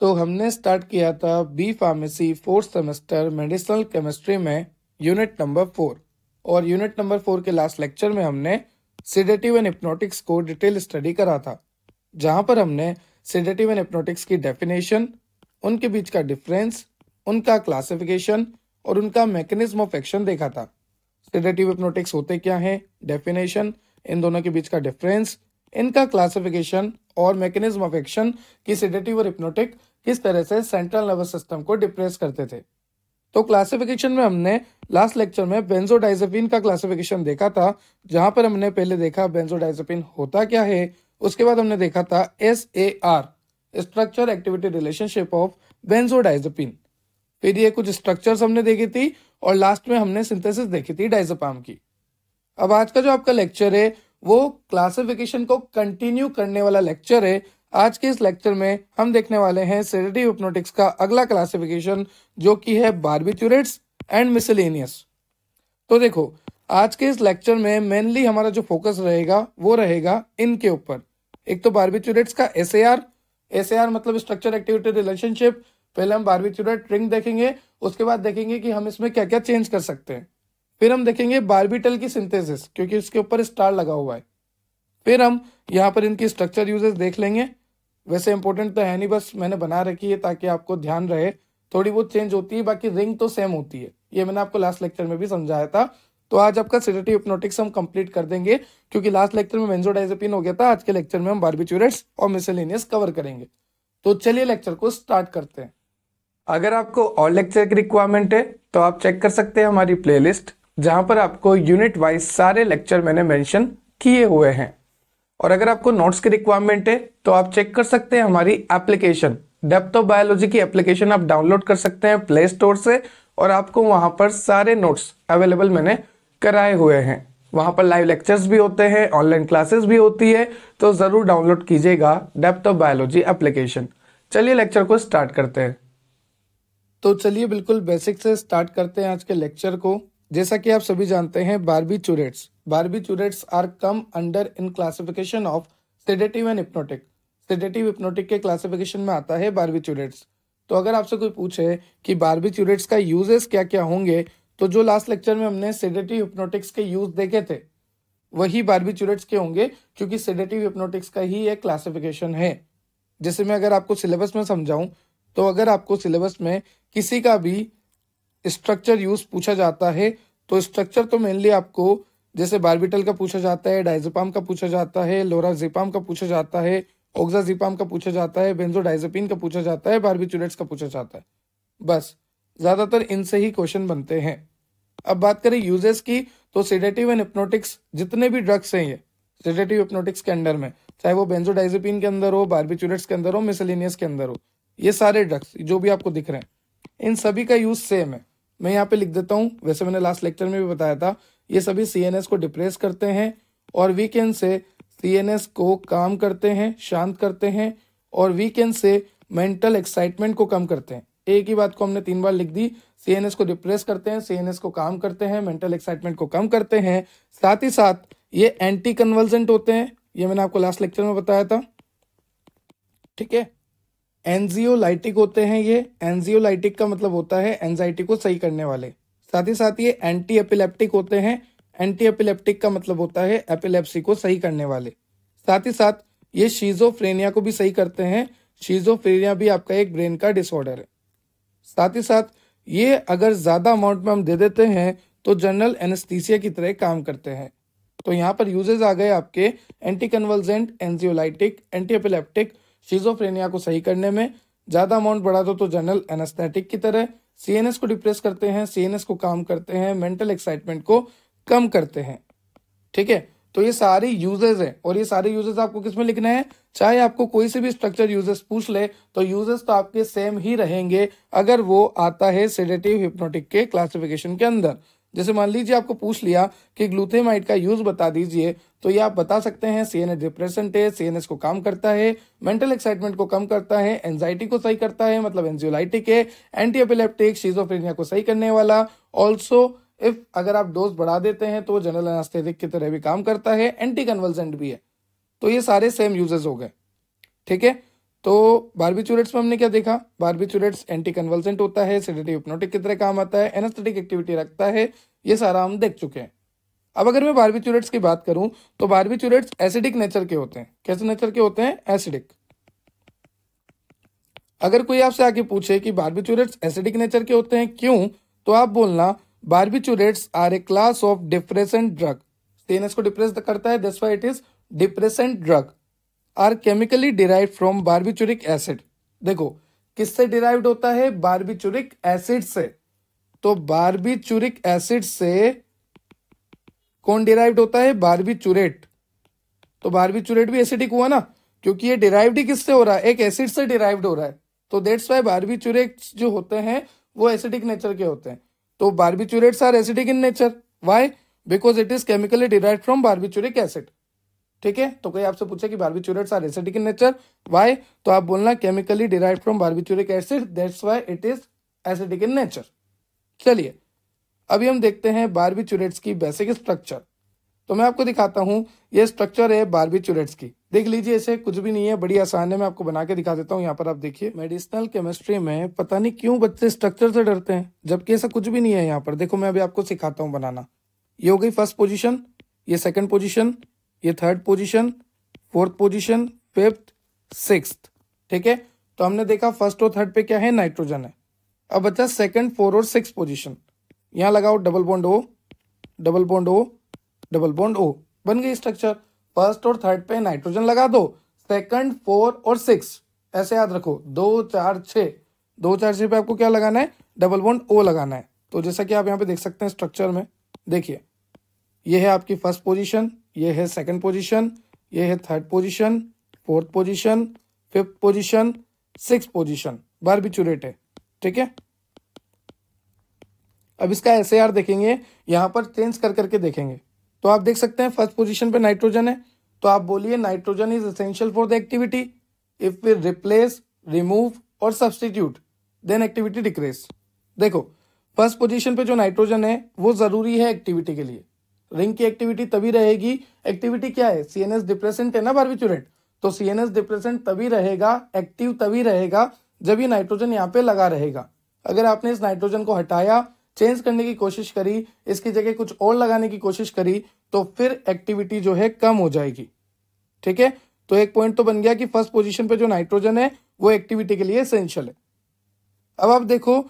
तो हमने स्टार्ट किया था B pharmacy fourth semester medicinal chemistry में यूनिट नंबर फोर और यूनिट नंबर फोर के लास्ट लेक्चर में हमने सिडेटिव एंड हिप्नोटिक्स को डिटेल स्टडी करा था जहां पर हमने सिडेटिव एंड हिप्नोटिक्स की डेफिनेशन उनके बीच का डिफरेंस उनका क्लासिफिकेशन और उनका मैकेनिज्म ऑफ एक्शन देखा था सिडेटिव हिप्नोटिक्स होते क्या हैं डेफिनेशन इन दोनों के बीच का डिफरेंस इनका क्लासिफिकेशन और मैकेनिज्म ऑफ एक्शन की सेडेटिव और हिप्नोटिक किस तरह से सेंट्रल नर्वस सिस्टम को डिप्रेस करते थे तो क्लासिफिकेशन में हमने लास्ट लेक्चर में बेंजोडाइजेपिन का क्लासिफिकेशन देखा था जहां पर हमने पहले देखा बेंजोडाइजेपिन होता क्या है उसके बाद हमने देखा था S A R structure activity relationship of benzodiazepine फिर ये कुछ स्ट्रक्चर्स हमने देखी थी और लास्ट में हमने सिंथेसिस देखी थी डाइजेपाम की अब आज का जो आपका लेक्चर है वो क्लासिफिकेशन को कंटिन्यू करने वाला लेक्चर है आज के इस लेक्चर में हम देखने वाले हैं सेडेटिव हिप्नोटिक्स का अगला क्लासिफिकेशन जो कि है बारबिट्यूरेट्स एंड मिसलेनियस तो देखो आज के इस लेक्चर में मेनली हमारा जो फोकस रहेगा वो रहेगा इनके ऊपर एक तो बारबिट्यूरेट्स का एस एर मतलब स्ट्रक्चर एक्टिविटी रिलेशनशिप पहले हम बारबिट्यूरेट रिंग देखेंगे उसके बाद देखेंगे कि हम इसमें क्या क्या चेंज कर सकते हैं फिर हम देखेंगे बार्बिटल की सिंथेसिस क्योंकि इसके ऊपर स्टार लगा हुआ है फिर हम यहाँ पर इनकी स्ट्रक्चर यूजेस देख लेंगे वैसे इंपॉर्टेंट तो है नहीं बस मैंने बना रखी है ताकि आपको ध्यान रहे थोड़ी बहुत चेंज होती है बाकी रिंग तो सेम होती है ये मैंने आपको लास्ट लेक्चर में भी समझाया था तो आज आपका सिडेटिव हिप्नोटिक्स हम कंप्लीट कर देंगे क्योंकि लास्ट लेक्चर में मेन्जोडाइजेपिन हो गया था आज के लेक्चर में हम बार्बिट्यूरेट्स और मिसेलेनियस कवर करेंगे तो चलिए लेक्चर को स्टार्ट करते हैं अगर आपको और लेक्चर की रिक्वायरमेंट है तो आप चेक कर सकते हैं हमारी प्लेलिस्ट जहां पर आपको यूनिट वाइज सारे लेक्चर मैंने मेंशन किए हुए हैं और अगर आपको नोट्स की रिक्वायरमेंट है तो आप चेक कर सकते हैं हमारी एप्लीकेशन डेप्थ ऑफ बायोलॉजी की एप्लीकेशन आप डाउनलोड कर सकते हैं प्ले स्टोर से और आपको वहां पर सारे नोट्स अवेलेबल मैंने कराए हुए हैं वहां पर लाइव लेक्चर्स भी होते हैं ऑनलाइन क्लासेस भी होती है तो ज़रूर डाउनलोड कीजिएगा डेप्थ ऑफ बायोलॉजी एप्लीकेशन चलिए लेक्चर को स्टार्ट करते हैं तो चलिए बिल्कुल बेसिक से स्टार्ट करते हैं आज के लेक्चर को जैसा कि आप सभी जानते हैं barbiturates barbiturates are come under in classification of sedative and hypnotic sedative hypnotic के क्लासिफिकेशन में आता है बारबी चूरेट्स तो अगर आपसे कोई पूछे कि बारबी चूरेट्स का यूजेस क्या क्या होंगे तो जो लास्ट लेक्चर में हमने सेडेटिव हिप्नोटिक्स के यूज देखे थे वही बारबी चूरेट्स के होंगे क्योंकि सेडेटिव हिप्नोटिक्स का ही एक क्लासिफिकेशन है जैसे मैं अगर आपको सिलेबस में समझाऊं तो अगर आपको सिलेबस में किसी का भी स्ट्रक्चर यूज पूछा जाता है तो स्ट्रक्चर तो मेनली आपको जैसे बार्बिटल का पूछा जाता है डाइजेपाम का पूछा जाता है लोराजेपाम का पूछा जाता है ऑक्जाजीपाम का पूछा जाता है बेंजोडाइजेपिन का पूछा जाता है बार्बिचुलेट्स का पूछा जाता है बस ज़्यादातर इनसे ही क्वेश्चन बनते हैं अब बात करें यूजेस की तो सीडेटिव एंड हिप्नोटिक्स जितने भी ड्रग्स हैं ये सिडेटिव हिप्नोटिक्स के अंडर में चाहे वो बेंजोडाइजेपिन के अंदर हो बार्बिचुलेट्स के अंदर हो मिसलिनियस के अंदर हो ये सारे ड्रग्स जो भी आपको दिख रहे हैं इन सभी का यूज सेम है मैं यहाँ पे लिख देता हूँ वैसे मैंने लास्ट लेक्चर में भी बताया था ये सभी सी को डिप्रेस करते हैं और वी कैन से सी को काम करते हैं शांत करते हैं और we can say mental excitement को कम करते हैं एक ही बात को हमने तीन बार लिख दी सीएनएस को डिप्रेस करते हैं सीएनएस को काम करते हैं मेंटल एक्साइटमेंट को कम करते हैं साथ ही साथ ये एंटी कन्वर्जेंट होते हैं ये मैंने आपको लास्ट लेक्चर में बताया था ठीक है एनजियोलाइटिक होते हैं ये एनजियोलाइटिक का मतलब होता है एनजाइटी को सही करने वाले साथ ही साथ ये एंटी एपिलेप्टिक होते हैं एंटी एपिलेप्टिक का मतलब होता है एपिलेप्सी को सही करने वाले साथ ही साथ ये शीजोफ्रेनिया को भी सही करते हैं शीजोफ्रेनिया भी आपका एक ब्रेन का डिसऑर्डर है साथ ही साथ ये अगर ज़्यादा अमाउंट में हम दे देते हैं तो जनरल एनेस्थीसिया की तरह काम करते हैं तो यहाँ पर यूजेज आ गए आपके anti convulsant anxiolytic anti epileptic schizophrenia को सही करने में ज़्यादा अमाउंट बढ़ा दो तो जनरल एनास्थेटिक की तरह सीएनएस को डिप्रेस करते हैं सीएनएस को काम करते हैं मेंटल एक्साइटमेंट को कम करते हैं ठीक है तो ये सारी यूजेस हैं और ये सारे यूजेस आपको किसमें लिखने हैं चाहे आपको कोई से भी स्ट्रक्चर यूजेस पूछ ले तो यूजेस तो आपके सेम ही रहेंगे अगर वो आता है सेडेटिव हिप्नोटिक के क्लासिफिकेशन के अंदर जैसे मान लीजिए आपको पूछ लिया कि ग्लूथेमाइड का यूज बता दीजिए तो ये आप बता सकते हैं सी एन डिप्रेसेंट है सी को कम करता है मेंटल एक्साइटमेंट को कम करता है एंजाइटी को सही करता है मतलब एंजियोलाइटिक है एंटी एपिलेप्टिक शीजोफ्रेनिया को सही करने वाला ऑल्सो इफ अगर आप डोज बढ़ा देते हैं तो वो जनरल एनास्थेटिक की तरह भी काम करता है एंटी कन्वर्जेंट भी है तो ये सारे सेम यूजेस हो गए ठीक है तो बारबिचूरेट्स में हमने क्या देखा बारबिचूरेट्स एंटी कन्वल्सेंट होता है सेडेटिव हिप्नोटिक की तरह काम आता है एनास्थेटिक एक्टिविटी रखता है ये सारा हम देख चुके हैं अब अगर मैं बारबिचूरेट्स की बात करूं तो बारबिचूरेट्स एसिडिक नेचर के होते हैं कैसे नेचर के होते हैं एसिडिक अगर कोई आपसे आके पूछे कि बारबिचूरेट्स एसिडिक नेचर के होते हैं क्यों तो आप बोलना barbiturates are a class of depressant drug स्टेनस को डिप्रेस करता है that's why it is depressant drug are chemically derive from barbituric acid देखो किससे डिराइव होता है बार्बिचुरिक एसिड से तो बार्बिचुरिक एसिड से कौन डिराइव होता है बार्बिचुरेट तो बार्बिचुरेट भी एसिडिक हुआ ना क्योंकि ये डिराइव ही किससे हो रहा है एक एसिड से डिराइव हो रहा है तो देट्स वाई बार्बिचुरेट जो होते हैं वो एसिडिक नेचर के होते हैं तो barbiturates are acidic in nature why because it is chemically derive from barbituric acid ठीक है तो कोई आपसे पूछे कि barbiturates are acidic in nature why तो आप बोलना chemically derive from barbituric acid that's why it is acidic in nature चलिए अभी हम देखते हैं बारबिट्यूरेट्स की बेसिक स्ट्रक्चर तो मैं आपको दिखाता हूं ये स्ट्रक्चर है बारबिट्यूरेट्स की देख लीजिए ऐसे कुछ भी नहीं है बड़ी आसान है मैं आपको बना के दिखा देता हूँ यहाँ पर आप देखिए मेडिसिनल केमिस्ट्री में पता नहीं क्यों बच्चे स्ट्रक्चर से डरते हैं जबकि ऐसा कुछ भी नहीं है यहाँ पर देखो मैं अभी आपको सिखाता हूँ बनाना ये हो गई फर्स्ट पोजिशन ये सेकेंड पोजिशन ये third position fourth position fifth six ठीक है तो हमने देखा फर्स्ट और थर्ड पे क्या है नाइट्रोजन है अब बच्चा सेकंड फोर और सिक्स पोजीशन यहाँ लगाओ double bond O double bond O double bond O बन गई स्ट्रक्चर फर्स्ट और थर्ड पे नाइट्रोजन लगा दो सेकंड फोर और सिक्स ऐसे याद रखो दो चार छ दो चार छह पे आपको क्या लगाना है डबल बॉन्ड ओ लगाना है तो जैसा कि आप यहाँ पे देख सकते हैं स्ट्रक्चर में देखिए ये है आपकी फर्स्ट पोजीशन ये है सेकंड पोजीशन ये है third position fourth position fifth position six position barbiturate है ठीक है अब इसका एस देखेंगे यहां पर चेंज कर करके देखेंगे तो आप देख सकते हैं फर्स्ट पोजीशन पे नाइट्रोजन है तो आप बोलिए nitrogen is essential for the activity if we replace remove और सब्सटीट्यूट देन एक्टिविटी डिक्रेस देखो फर्स्ट पोजीशन पे जो नाइट्रोजन है वो जरूरी है एक्टिविटी के लिए रिंग की एक्टिविटी तभी रहेगी एक्टिविटी क्या है सीएनएस डिप्रेसेंट है ना बारबिचुरेट तो सीएनएस डिप्रेसेंट तभी रहेगा एक्टिव तभी रहेगा जब ये नाइट्रोजन यहाँ पे लगा रहेगा अगर आपने इस नाइट्रोजन को हटाया चेंज करने की कोशिश करी इसकी जगह कुछ और लगाने की कोशिश करी तो फिर एक्टिविटी जो है कम हो जाएगी ठीक है तो एक पॉइंट तो बन गया कि फर्स्ट पोजीशन पे जो नाइट्रोजन है वो एक्टिविटी के लिए एसेंशियल है अब आप देखो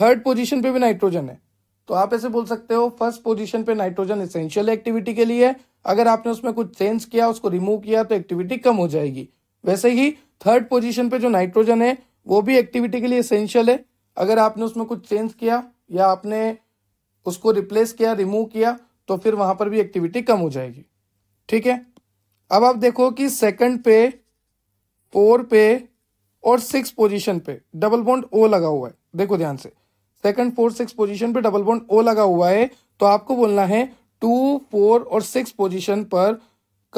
थर्ड पोजीशन पे भी नाइट्रोजन है तो आप ऐसे बोल सकते हो फर्स्ट पोजीशन पे नाइट्रोजन एसेंशियल एक्टिविटी के लिए अगर आपने उसमें कुछ चेंज किया उसको रिमूव किया तो एक्टिविटी कम हो जाएगी वैसे ही थर्ड पोजीशन पे जो नाइट्रोजन है वो भी एक्टिविटी के लिए एसेंशियल है अगर आपने उसमें कुछ चेंज किया या आपने उसको रिप्लेस किया रिमूव किया तो फिर वहां पर भी एक्टिविटी कम हो जाएगी ठीक है अब आप देखो कि सेकंड पे फोर पे और सिक्स पोजीशन पे डबल बॉन्ड ओ लगा हुआ है देखो ध्यान से सेकंड फोर सिक्स पोजीशन पे डबल बॉन्ड ओ लगा हुआ है तो आपको बोलना है टू फोर और सिक्स पोजीशन पर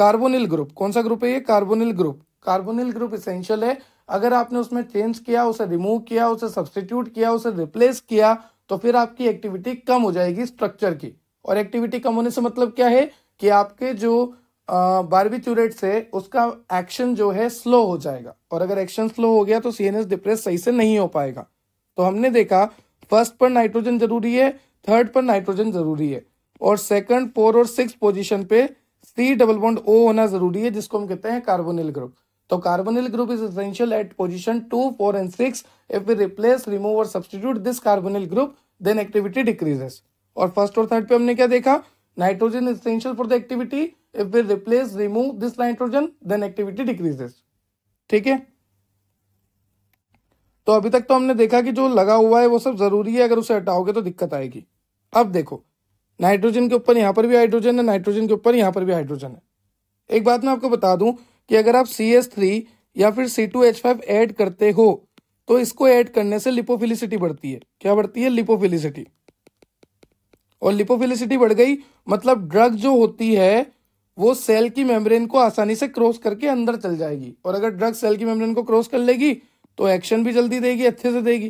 कार्बोनिल ग्रुप कौन सा ग्रुप है ये carbonyl group carbonyl group essential है अगर आपने उसमें चेंज किया उसे रिमूव किया उसे सब्सटीट्यूट किया उसे रिप्लेस किया तो फिर आपकी एक्टिविटी कम हो जाएगी स्ट्रक्चर की और एक्टिविटी कम होने से मतलब क्या है कि आपके जो चूरेट है उसका एक्शन जो है स्लो हो जाएगा और अगर एक्शन स्लो हो गया तो सीएनएस डिप्रेस सही से नहीं हो पाएगा तो हमने देखा फर्स्ट पर नाइट्रोजन जरूरी है थर्ड पर नाइट्रोजन जरूरी है और सेकंड फोर और सिक्स पोजीशन पे सी डबल बॉन्ड ओ होना जरूरी है जिसको हम कहते हैं कार्बोनिल ग्रुप तो carbonyl group is essential at position two four and six if we replace remove और substitute this carbonyl group then activity decreases और फर्स्ट और थर्ड पे हमने क्या देखा nitrogen is essential for the activity if we replace remove this nitrogen then activity decreases ठीक है तो अभी तक तो हमने देखा कि जो लगा हुआ है वो सब जरूरी है अगर उसे हटाओगे तो दिक्कत आएगी अब देखो नाइट्रोजन के ऊपर यहाँ पर भी हाइड्रोजन है नाइट्रोजन के ऊपर यहाँ पर भी हाइड्रोजन है एक बात मैं आपको बता दूं कि अगर आप सी एस थ्री या फिर C two H five add करते हो तो इसको ऐड करने से लिपोफिलिसिटी बढ़ती है क्या बढ़ती है लिपोफिलिसिटी और लिपोफिलिसिटी बढ़ गई मतलब ड्रग जो होती है वो सेल की मेम्ब्रेन को आसानी से क्रॉस करके अंदर चल जाएगी और अगर ड्रग सेल की मेम्ब्रेन को क्रॉस कर लेगी तो एक्शन भी जल्दी देगी अच्छे से देगी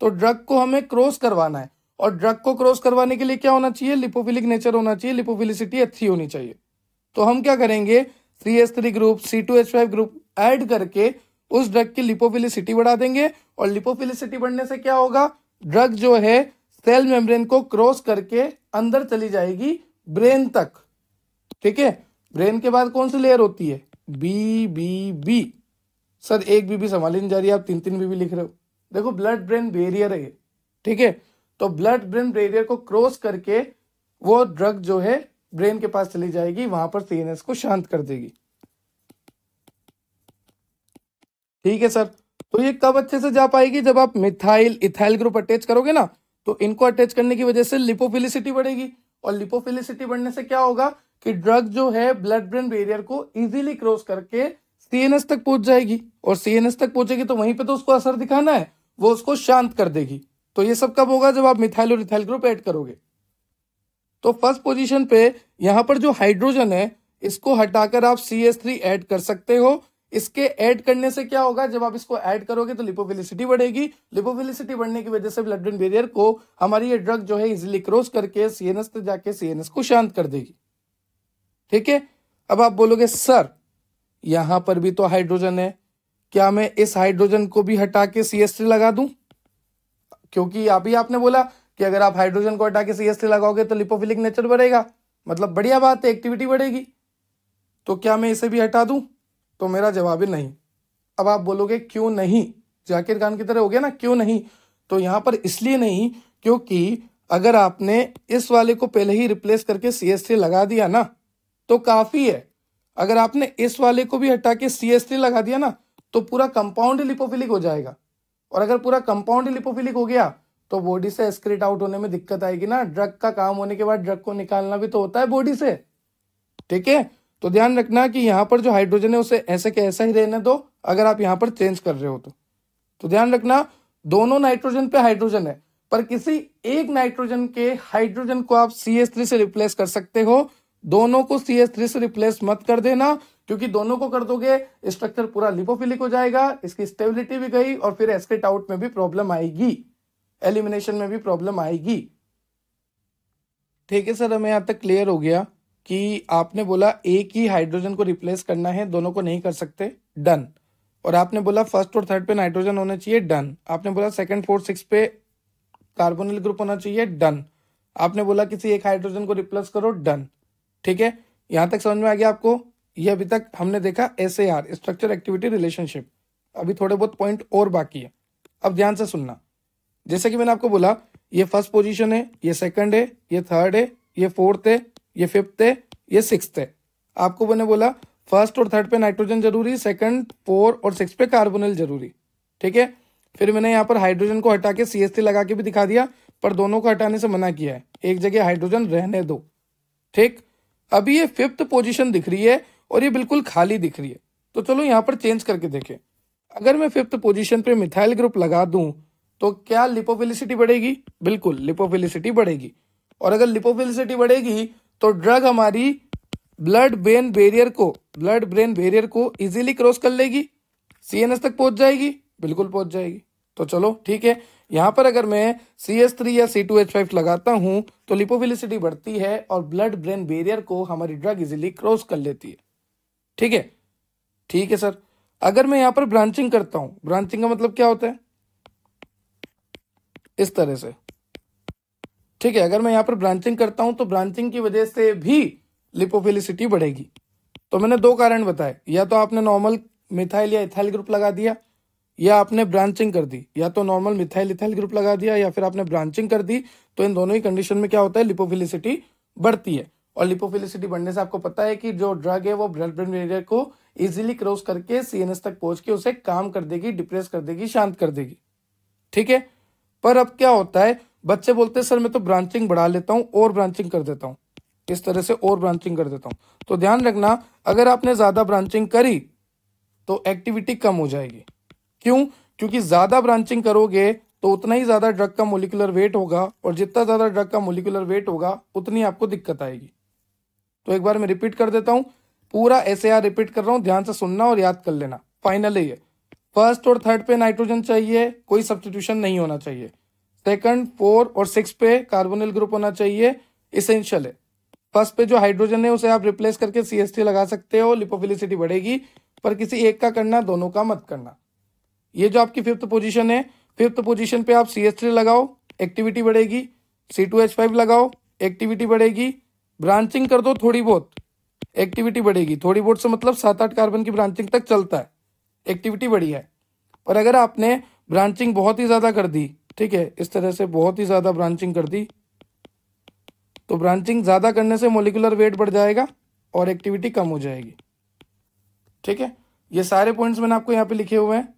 तो ड्रग को हमें क्रॉस करवाना है और ड्रग को क्रॉस करवाने के लिए क्या होना चाहिए लिपोफिलिक नेचर होना चाहिए लिपोफिलिसिटी अच्छी होनी चाहिए तो हम क्या करेंगे three S three group C two H five group add करके उस ड्रग की लिपोफिलिसिटी बढ़ा देंगे और लिपोफिलिसिटी बढ़ने से क्या होगा ड्रग जो है सेल मेम्ब्रेन को क्रॉस करके अंदर चली जाएगी ब्रेन तक ठीक है ब्रेन के बाद कौन सी लेयर होती है बी बी बी सर एक बीबी संभाली नहीं जा रही है आप तीन तीन बीबी लिख रहे हो देखो ब्लड ब्रेन बेरियर है ठीक है तो ब्लड ब्रेन बेरियर को क्रॉस करके वो ड्रग जो है ब्रेन के पास चली जाएगी वहां पर सीएनएस को शांत कर देगी ठीक है सर तो ये कब अच्छे से जा पाएगी जब आप मिथाइल इथाइल ग्रुप अटैच करोगे ना तो इनको अटैच करने की वजह से लिपोफिलिसिटी बढ़ेगी और लिपोफिलिसिटी बढ़ने से क्या होगा कि ड्रग जो है ब्लड ब्रेन बेरियर को इजीली क्रॉस करके सीएनएस तक पहुंच जाएगी और सीएनएस तक पहुंचेगी तो वहीं पे तो उसको असर दिखाना है वो उसको शांत कर देगी तो ये सब कब होगा जब आप मिथाइल और इथाइल ग्रुप ऐड करोगे तो फर्स्ट पोजीशन पे यहां पर जो हाइड्रोजन है इसको हटाकर आप सी एस थ्री एड कर सकते हो इसके ऐड करने से क्या होगा जब आप इसको ऐड करोगे तो लिपोफिलिसिटी बढ़ेगी लिपोफिलिसिटी बढ़ने की वजह से ब्लड ब्रेन बैरियर को हमारी ये ड्रग जो है इजिली क्रॉस करके सीएनएस तक जाके सीएनएस को शांत कर देगी ठीक है अब आप बोलोगे सर यहां पर भी तो हाइड्रोजन है क्या मैं इस हाइड्रोजन को भी हटा के सी एस लगा दूं क्योंकि अभी आपने बोला कि अगर आप हाइड्रोजन को हटा के सी एस लगाओगे तो लिपोफिलिक नेचर बढ़ेगा मतलब बढ़िया बात है एक्टिविटी बढ़ेगी तो क्या मैं इसे भी हटा दूं तो मेरा जवाब है नहीं अब आप बोलोगे क्यों नहीं जाकिर खान की तरह हो गया ना क्यों नहीं तो यहां पर इसलिए नहीं क्योंकि अगर आपने इस वाले को पहले ही रिप्लेस करके सी लगा दिया ना तो काफ़ी है अगर आपने इस वाले को भी हटा के सी एस थ्री लगा दिया ना तो पूरा कंपाउंड लिपोफिलिक हो जाएगा और अगर पूरा कंपाउंड लिपोफिलिक हो गया तो बॉडी से एस्क्रेट आउट होने में दिक्कत आएगी ना ड्रग का काम होने के बाद ड्रग को निकालना भी तो होता है बॉडी से ठीक है तो ध्यान रखना कि यहाँ पर जो हाइड्रोजन है उसे ऐसे के ऐसा ही रहने दो अगर आप यहाँ पर चेंज कर रहे हो तो तो ध्यान रखना दोनों नाइट्रोजन पे हाइड्रोजन है पर किसी एक नाइट्रोजन के हाइड्रोजन को आप सी एस थ्री से रिप्लेस कर सकते हो दोनों को सी एस थ्री से रिप्लेस मत कर देना क्योंकि दोनों को कर दोगे स्ट्रक्चर पूरा लिपोफिलिक हो जाएगा इसकी स्टेबिलिटी भी गई और फिर एस्केट आउट में भी प्रॉब्लम आएगी एलिमिनेशन में भी प्रॉब्लम आएगी ठीक है सर हमें यहां तक क्लियर हो गया कि आपने बोला एक ही हाइड्रोजन को रिप्लेस करना है दोनों को नहीं कर सकते डन और आपने बोला फर्स्ट और थर्ड पे नाइट्रोजन होना चाहिए डन आपने बोला सेकंड फोर्थ सिक्स पे कार्बोनिल ग्रुप होना चाहिए डन आपने बोला किसी एक हाइड्रोजन को रिप्लेस करो डन ठीक है यहां तक समझ में आ गया आपको ये अभी तक हमने देखा एस स्ट्रक्चर एक्टिविटी रिलेशनशिप अभी थोड़े बहुत पॉइंट और बाकी है अब ध्यान से सुनना जैसे कि मैंने आपको बोला ये फर्स्ट पोजीशन है ये सेकंड है ये थर्ड है ये फोर्थ है ये फिफ्थ है ये सिक्स है आपको मैंने बोला फर्स्ट और थर्ड पे नाइट्रोजन जरूरी सेकंड फोर और सिक्स पे कार्बोनल जरूरी ठीक है फिर मैंने यहाँ पर हाइड्रोजन को हटा के सी लगा के भी दिखा दिया पर दोनों को हटाने से मना किया है एक जगह हाइड्रोजन रहने दो ठीक अभी ये फिफ्थ पोजीशन दिख रही है और ये बिल्कुल खाली दिख रही है तो चलो यहाँ पर चेंज करके देखें अगर मैं फिफ्थ पोजीशन पे मिथाइल ग्रुप लगा दूं तो क्या लिपोफिलिसिटी बढ़ेगी बिल्कुल लिपोफिलिसिटी बढ़ेगी और अगर लिपोफिलिसिटी बढ़ेगी तो ड्रग हमारी ब्लड ब्रेन बैरियर को ब्लड ब्रेन बैरियर को इजीली क्रॉस कर लेगी सीएनएस तक पहुंच जाएगी बिल्कुल पहुंच जाएगी तो चलो ठीक है यहाँ पर अगर मैं सी एस थ्री या सी टू एच फाइव लगाता हूँ तो लिपोविलिसिटी बढ़ती है और ब्लड ब्रेन बेरियर को हमारी ड्रग इजिली क्रॉस कर लेती है ठीक है ठीक है सर अगर मैं यहाँ पर ब्रांचिंग करता हूँ ब्रांचिंग का मतलब क्या होता है इस तरह से ठीक है अगर मैं यहाँ पर ब्रांचिंग करता हूँ तो ब्रांचिंग की वजह से भी लिपोफिलिसिटी बढ़ेगी तो मैंने दो कारण बताए या तो आपने नॉर्मल मिथाइल या इथाइल ग्रुप लगा दिया या आपने ब्रांचिंग कर दी या तो नॉर्मल मिथाइल इथाइल ग्रुप लगा दिया या फिर आपने ब्रांचिंग कर दी तो इन दोनों ही कंडीशन में क्या होता है लिपोफिलिसिटी बढ़ती है और लिपोफिलिसिटी बढ़ने से आपको पता है कि जो ड्रग है वो ब्लड ब्रेन बेरियर को इजिली क्रॉस करके सीएनएस तक पहुंच के उसे काम कर देगी डिप्रेस कर देगी शांत कर देगी ठीक है पर अब क्या होता है बच्चे बोलते हैं सर मैं तो ब्रांचिंग बढ़ा लेता हूँ और ब्रांचिंग कर देता हूँ इस तरह से और ब्रांचिंग कर देता हूं तो ध्यान रखना अगर आपने ज़्यादा ब्रांचिंग करी तो एक्टिविटी कम हो जाएगी क्यों क्योंकि ज़्यादा ब्रांचिंग करोगे तो उतना ही ज़्यादा ड्रग का मोलिकुलर वेट होगा और जितना ज़्यादा ड्रग का मोलिकुलर वेट होगा उतनी आपको दिक्कत आएगी तो एक बार मैं रिपीट कर देता हूं पूरा ऐसे यार रिपीट कर रहा हूं ध्यान से सुनना और याद कर लेना फाइनल ये फर्स्ट और थर्ड पे नाइट्रोजन चाहिए कोई सब्सटीट्यूशन नहीं होना चाहिए सेकंड फोर और सिक्स पे कार्बोनिल ग्रुप होना चाहिए इसेंशियल है फर्स्ट पे जो हाइड्रोजन है उसे आप रिप्लेस करके सीएसटी लगा सकते हो लिपोफिलिसिटी बढ़ेगी पर किसी एक का करना दोनों का मत करना ये जो आपकी फिफ्थ पोजीशन है फिफ्थ पोजीशन पे आप सी लगाओ एक्टिविटी बढ़ेगी सी लगाओ एक्टिविटी बढ़ेगी ब्रांचिंग कर दो थोड़ी बहुत एक्टिविटी बढ़ेगी थोड़ी बहुत से मतलब सात आठ कार्बन की ब्रांचिंग तक चलता है एक्टिविटी बढ़ी है और अगर आपने ब्रांचिंग बहुत ही ज़्यादा कर दी ठीक है इस तरह से बहुत ही ज़्यादा ब्रांचिंग कर दी तो ब्रांचिंग ज़्यादा करने से मोलिकुलर वेट बढ़ जाएगा और एक्टिविटी कम हो जाएगी ठीक है ये सारे पॉइंट्स मैंने आपको यहाँ पे लिखे हुए हैं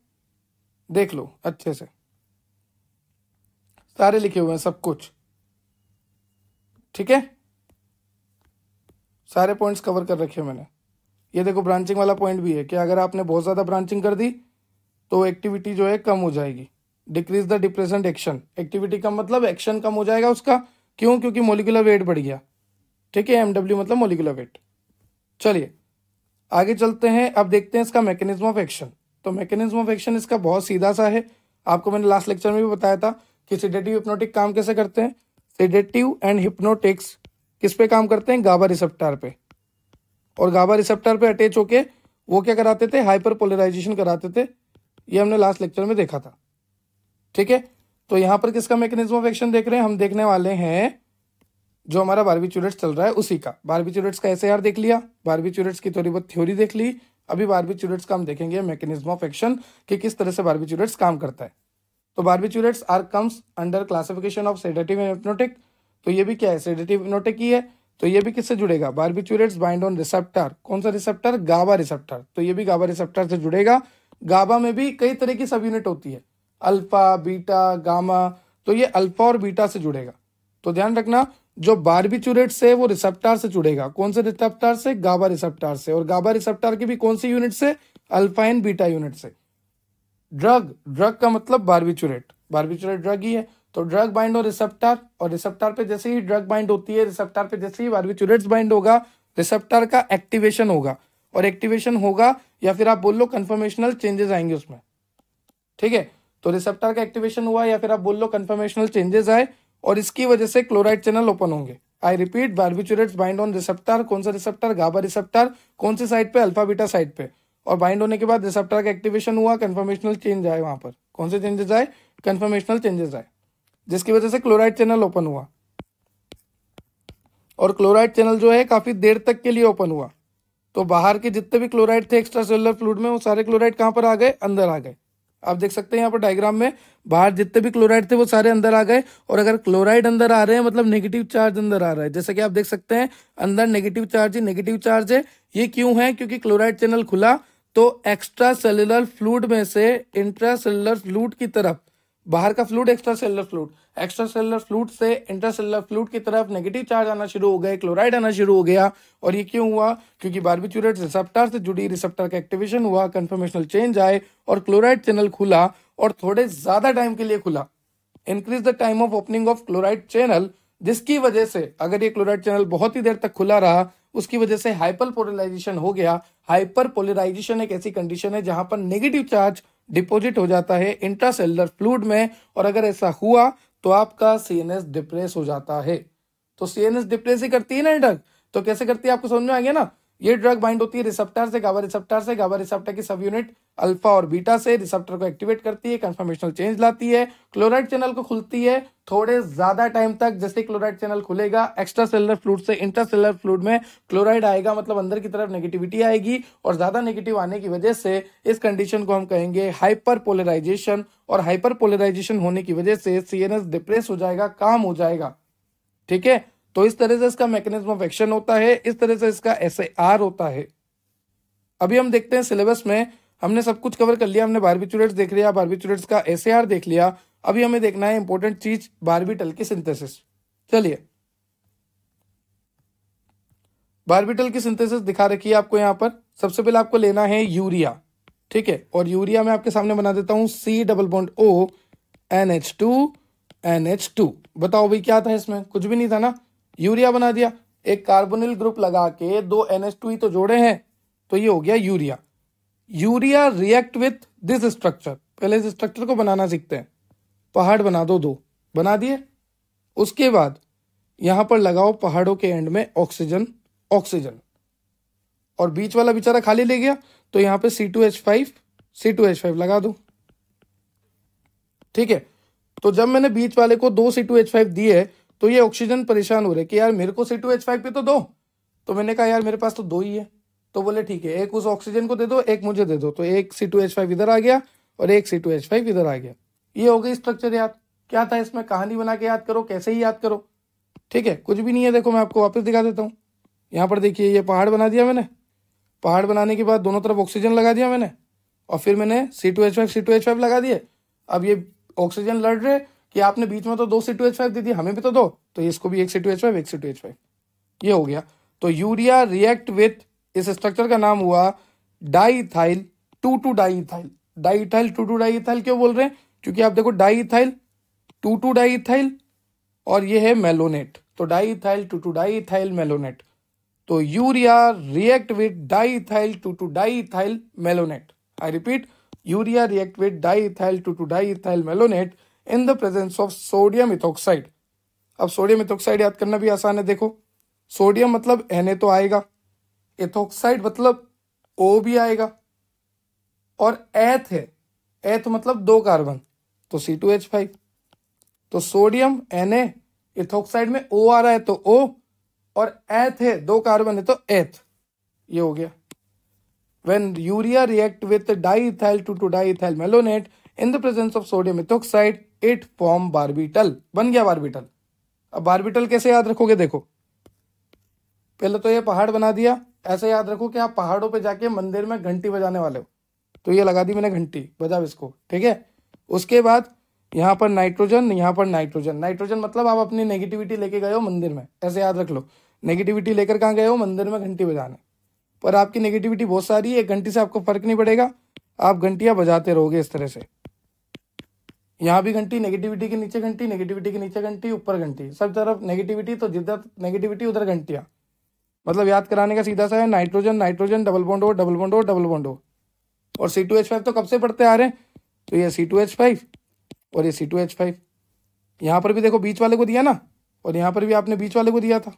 देख लो अच्छे से सारे लिखे हुए हैं सब कुछ ठीक है सारे पॉइंट्स कवर कर रखे मैंने ये देखो ब्रांचिंग वाला पॉइंट भी है कि अगर आपने बहुत ज़्यादा ब्रांचिंग कर दी तो एक्टिविटी जो है कम हो जाएगी decrease the depressant action activity कम मतलब एक्शन कम हो जाएगा उसका क्यों क्योंकि मोलिकुलर वेट बढ़ गया ठीक है एमडब्ल्यू मतलब मोलिकुलर वेट चलिए आगे चलते हैं अब देखते हैं इसका मैकेनिज्म ऑफ एक्शन तो मैकेनिज्म ऑफ एक्शन इसका बहुत सीधा सा है आपको मैंने लास्ट लेक्चर में भी बताया था कि सीडेटिव हिप्नोटिक काम कैसे करते हैं सीडेटिव एंड हिप्नोटिक्स किस पे काम करते हैं गाबा रिसेप्टर पे और गाबा रिसेप्टर पे अटैच होके वो क्या कराते थे हाइपर पोलराइजेशन कराते थे ये हमने लास्ट लेक्चर में देखा था ठीक है तो यहां पर किसका मैकेनिज्म ऑफ एक्शन देख रहे हैं हम देखने वाले हैं जो हमारा बारबी चल रहा है उसी का बारबी का ऐसे यार देख लिया बारबी की थोड़ी बहुत थ्योरी देख ली अभी बारबी चूलेट्स का हम देखेंगे मैकेनिज्म ऑफ एक्शन कि किस तरह से बारबी चूलेट्स काम करता है तो barbiturates are comes under classification of sedative and तो ये भी क्या है सेडेटिव हिप्नोटिक ही है तो ये भी किससे जुड़ेगा barbiturates bind on receptor कौन सा रिसेप्टर गाबा रिसेप्टर तो ये भी गाबा रिसेप्टर से जुड़ेगा गाबा में भी कई तरह की सब यूनिट होती है अल्फा बीटा गामा तो ये अल्फा और बीटा से जुड़ेगा तो ध्यान रखना जो बारबिट्यूरेट से वो रिसेप्टार से जुड़ेगा कौन से रिसेप्टार से गाबा रिसेप्टार से और गाबा रिसेप्टार की भी कौन सी यूनिट से अल्फाइन बीटा यूनिट से ड्रग ड्रग का मतलब बारबिट्यूरेट बारबिट्यूरेट ड्रग ही है तो ड्रग बाइंड और रिसेप्टार और रिसेप्टार पे जैसे ही ड्रग बाइंड होती है रिसेप्टार पे जैसे ही बारबिट्यूरेट्स बाइंड होगा रिसेप्टार का एक्टिवेशन होगा और एक्टिवेशन होगा या फिर आप बोल लो कन्फर्मेशनल चेंजेस आएंगे उसमें ठीक है तो रिसेप्टर का एक्टिवेशन हुआ या फिर आप बोल लो कन्फर्मेशनल चेंजेस आए और इसकी वजह से क्लोराइड चैनल ओपन होंगे I repeat barbiturates bind on receptor कौन सा रिसेप्टर गाबा रिसेप्टर कौन से साइड पे अल्फा बीटा साइड पे और बाइंड होने के बाद रिसेप्टर का एक्टिवेशन हुआ कन्फर्मेशनल चेंज आए वहां पर कौन से चेंजेस आए कन्फर्मेशनल चेंजेस आए जिसकी वजह से क्लोराइड चैनल ओपन हुआ और क्लोराइड चैनल जो है काफी देर तक के लिए ओपन हुआ तो बाहर के जितने भी क्लोराइड थे एक्स्ट्रा सेलर फ्लूड में वो सारे क्लोराइड कहां पर आ गए अंदर आ गए आप देख सकते हैं यहाँ पर डायग्राम में बाहर जितने भी क्लोराइड थे वो सारे अंदर आ गए और अगर क्लोराइड अंदर आ रहे हैं मतलब नेगेटिव चार्ज अंदर आ रहा है जैसे कि आप देख सकते हैं अंदर नेगेटिव चार्ज ही नेगेटिव चार्ज है ये क्यों है क्योंकि क्लोराइड चैनल खुला तो एक्स्ट्रा सेलुलर फ्लूड में से इंट्रा सेलुलर फ्लूड की तरफ बाहर का fluid extra cellular fluid extracellular fluid से इंटरसेलुलर फ्लूट की तरफ नेगेटिव चार्ज आना शुरू हो गए क्लोराइड आना शुरू हो गया और ये क्यों हुआ क्योंकि बारबिचूरेट रिसेप्टर से जुड़ी रिसेप्टर का एक्टिवेशन हुआ कन्फर्मेशनल चेंज आए और क्लोराइड चैनल खुला और थोड़े ज्यादा टाइम के लिए खुला increase the time of opening of chloride channel जिसकी वजह से अगर ये क्लोराइड चैनल बहुत ही देर तक खुला रहा उसकी वजह से हाइपर पोलराइजेशन हो गया हाइपर पोलराइजेशन एक ऐसी कंडीशन है जहां पर नेगेटिव चार्ज डिपॉजिट हो जाता है इंट्रासेलुलर फ्लूड में और अगर ऐसा हुआ तो आपका सीएनएस डिप्रेस हो जाता है तो सीएनएस डिप्रेस ही करती है ना ये ड्रग तो कैसे करती है आपको समझ में आ गया ना ये ड्रग बाइंड होती है रिसेप्टर से गाबा रिसेप्टर से गाबा रिसेप्टर की सब यूनिट अल्फा और बीटा से रिसेप्टर को एक्टिवेट करती है कंफर्मेशनल चेंज लाती है क्लोराइड चैनल को खुलती है थोड़े ज्यादा टाइम तक जैसे क्लोराइड चैनल खुलेगा एक्स्ट्रा सेलर फ्लूड से इंटर सेलर फ्लूड में क्लोराइड आएगा मतलब अंदर की तरफ नेगेटिविटी आएगी और ज्यादा नेगेटिव आने की वजह से इस कंडीशन को हम कहेंगे हाइपर पोलराइजेशन और हाइपर पोलराइजेशन होने की वजह से सीएनएस डिप्रेस हो जाएगा काम हो जाएगा ठीक है तो इस तरह से इसका मैकेनिज्म ऑफ एक्शन होता है इस तरह से इसका एस होता है अभी हम देखते हैं सिलेबस में हमने सब कुछ कवर कर लिया हमने बारबिचुरेट्स देख लिया बारबिचुरेट्स का एस देख लिया अभी हमें देखना है इंपॉर्टेंट चीज बारबिटल की सिंथेसिस चलिए बारबिटल की सिंथेसिस दिखा रखी है आपको यहाँ पर सबसे पहले आपको लेना है यूरिया ठीक है और यूरिया मैं आपके सामने बना देता हूं C double bond O N H two N H two बताओ भाई क्या था इसमें कुछ भी नहीं था ना यूरिया बना दिया एक कार्बोनिल ग्रुप लगा के दो एन एच टू ही तो जोड़े हैं तो ये हो गया urea urea react with this structure पहले इस स्ट्रक्चर को बनाना सीखते हैं पहाड़ बना दो दो बना दिए उसके बाद यहां पर लगाओ पहाड़ों के एंड में ऑक्सीजन ऑक्सीजन और बीच वाला बेचारा खाली ले गया तो यहां पे C two H five C two H five लगा दो ठीक है तो जब मैंने बीच वाले को दो सी टू एच फाइव दिए तो ये ऑक्सीजन परेशान हो रहे कि यार मेरे को सी टू एच फाइव पे तो दो तो मैंने कहा यार मेरे पास तो दो ही है तो बोले ठीक है एक उस ऑक्सीजन को दे दो एक मुझे दे दो तो एक सी टू एच फाइव इधर आ गया और एक सी टू एच फाइव इधर आ गया ये हो गई स्ट्रक्चर याद क्या था इसमें कहानी बना के याद करो कैसे ही याद करो ठीक है कुछ भी नहीं है देखो मैं आपको वापस दिखा देता हूँ यहाँ पर देखिए ये पहाड़ बना दिया मैंने पहाड़ बनाने के बाद दोनों तरफ ऑक्सीजन लगा दिया मैंने और फिर मैंने C two H five C two H five लगा दिए अब ये ऑक्सीजन लड़ रहे कि आपने बीच में तो दो सी टू एच फाइव दे दी हमें भी तो दो तो इसको भी एक सी टू एच फाइव एक सी टू एच फाइव ये हो गया तो यूरिया रिएक्ट विथ इस स्ट्रक्चर का नाम हुआ diethyl two two diethyl diethyl two two diethyl क्यों बोल रहे हैं क्योंकि आप देखो डाईथाइल टू टू डाईथाइल और ये है मेलोनेट तो diethyl two two diethyl malonate तो urea react with diethyl two two diethyl malonate I repeat urea react with diethyl two two diethyl malonate in the presence of sodium ethoxide अब sodium ethoxide याद करना भी आसान है देखो sodium मतलब एने तो आएगा एथोक्साइड मतलब ओ भी आएगा और एथ है एथ मतलब दो कार्बन तो सी टू एच फाइव तो सोडियम एन एथोक्साइड में ओ आ रहा है तो ओ और एथ है दो कार्बन है तो एथ ये हो गया when urea react with diethyl two two diethyl malonate in the presence of sodium ethoxide it form barbital बन गया बारबिटल अब बारबिटल कैसे याद रखोगे देखो पहले तो ये पहाड़ बना दिया ऐसे याद रखो कि आप पहाड़ों पे जाके मंदिर में घंटी बजाने वाले हो तो ये लगा दी मैंने घंटी बजाओ इसको ठीक है उसके बाद यहाँ पर नाइट्रोजन यहाँ पर नाइट्रोजन नाइट्रोजन मतलब आप अपनी नेगेटिविटी लेके गए हो मंदिर में ऐसे याद रख लो नेगेटिविटी लेकर कहाँ गए हो मंदिर में घंटी बजाने पर आपकी नेगेटिविटी बहुत सारी है एक घंटी से आपको फर्क नहीं पड़ेगा आप घंटियाँ बजाते रहोगे इस तरह से यहाँ भी घंटी नेगेटिविटी के नीचे घंटी नेगेटिविटी के नीचे घंटी ऊपर घंटी सब तरफ नेगेटिविटी तो जिधर नेगेटिविटी उधर घंटियाँ मतलब याद कराने का सीधा सा है नाइट्रोजन नाइट्रोजन डबल बॉन्ड हो डबल बॉन्ड हो डबल बॉन्ड हो और सी टू एच फाइव तो कब से पढ़ते आ रहे हैं तो ये सी टू एच फाइव और ये सी टू एच फाइव यहाँ पर भी देखो बीच वाले को दिया ना और यहाँ पर भी आपने बीच वाले को दिया था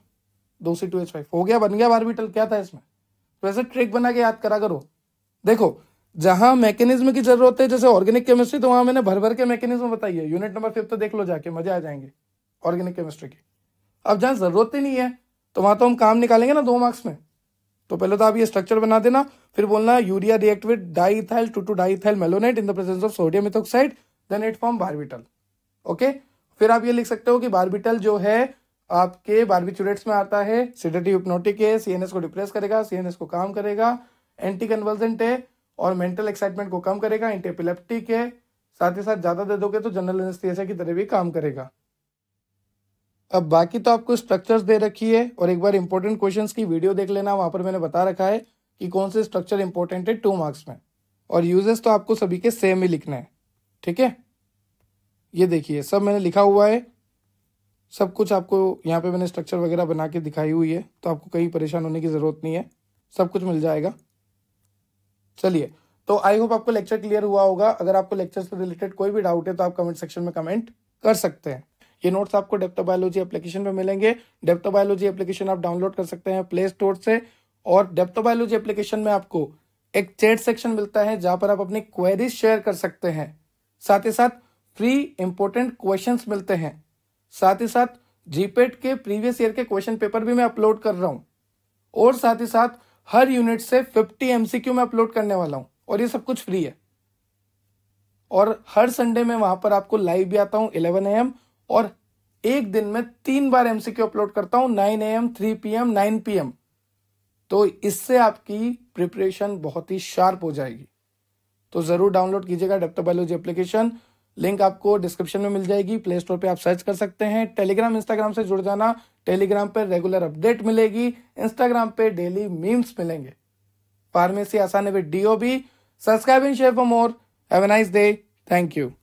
दो सी टू एच फाइव हो गया बन गया बारबीटल क्या था इसमें तो ऐसे ट्रिक बना के याद करा करो देखो जहां मैकेनिज्म की जरूरत है जैसे ऑर्गेनिक केमिस्ट्री तो वहां मैंने भर भर के मैकेनिज्म बताई है यूनिट नंबर फिफ्थ तो देख लो जाके मजे आ जाएंगे ऑर्गेनिक केमिस्ट्री की अब जहां जरूरत ही नहीं है तो वहां तो हम काम निकालेंगे ना दो मार्क्स में तो पहले तो आप ये स्ट्रक्चर बना देना फिर बोलना urea react with diethyl two two diethyl malonate in the presence of sodium ethoxide then it form barbital okay फिर आप ये लिख सकते हो कि बार्बिटल जो है आपके बार्बिचुरेट्स में आता है सीडेटिव हिप्नोटिक है सीएनएस को डिप्रेस करेगा सीएनएस को काम करेगा एंटी कन्वर्जेंट है और मेंटल एक्साइटमेंट को कम करेगा एंटीपिलेप्टिक है साथ ही साथ ज़्यादा दे दोगे तो जनरल एनेस्थीसिया की तरह भी काम करेगा अब बाकी तो आपको स्ट्रक्चर्स दे रखी है और एक बार इंपॉर्टेंट क्वेश्चन की वीडियो देख लेना वहाँ पर मैंने बता रखा है कि कौन से स्ट्रक्चर इंपॉर्टेंट है टू मार्क्स में और यूजेस तो आपको सभी के सेम ही लिखना है ठीक है ये देखिए सब मैंने लिखा हुआ है सब कुछ आपको यहाँ पे मैंने स्ट्रक्चर वगैरह बना के दिखाई हुई है तो आपको कहीं परेशान होने की ज़रूरत नहीं है सब कुछ मिल जाएगा चलिए तो आई होप आपको लेक्चर क्लियर हुआ होगा अगर आपको लेक्चर से रिलेटेड कोई भी डाउट है तो आप कमेंट सेक्शन में कमेंट कर सकते हैं ये नोट्स आपको बायोलॉजी एप्लीकेशन पर मिलेंगे बायोलॉजी एप्लीकेशन आप डाउनलोड कर सकते हैं प्ले स्टोर से और बायोलॉजी एप्लीकेशन में आपको एक चैट सेक्शन मिलता है जहां पर आप अपनी क्वेरीज शेयर कर सकते हैं साथ ही साथ फ्री इंपोर्टेंट क्वेश्चन मिलते हैं साथ ही साथ जीपेट e के प्रीवियस ईयर के क्वेश्चन पेपर भी मैं अपलोड कर रहा हूँ और साथ ही साथ हर यूनिट से 50 एमसीक्यू में अपलोड करने वाला हूँ और ये सब कुछ फ्री है और हर संडे में वहां पर आपको लाइव भी आता हूं 11 एम और एक दिन में तीन बार एमसीक्यू अपलोड करता हूं nine A M three P M nine P M तो इससे आपकी प्रिपरेशन बहुत ही शार्प हो जाएगी तो जरूर डाउनलोड कीजिएगा डेप्टो बायोलॉजी एप्लीकेशन लिंक आपको डिस्क्रिप्शन में मिल जाएगी प्ले स्टोर पे आप सर्च कर सकते हैं टेलीग्राम इंस्टाग्राम से जुड़ जाना टेलीग्राम पर रेगुलर अपडेट मिलेगी इंस्टाग्राम पे डेली मीम्स मिलेंगे फार्मेसी आसान है डीओ ओ बी subscribe and share for more have a nice day thank you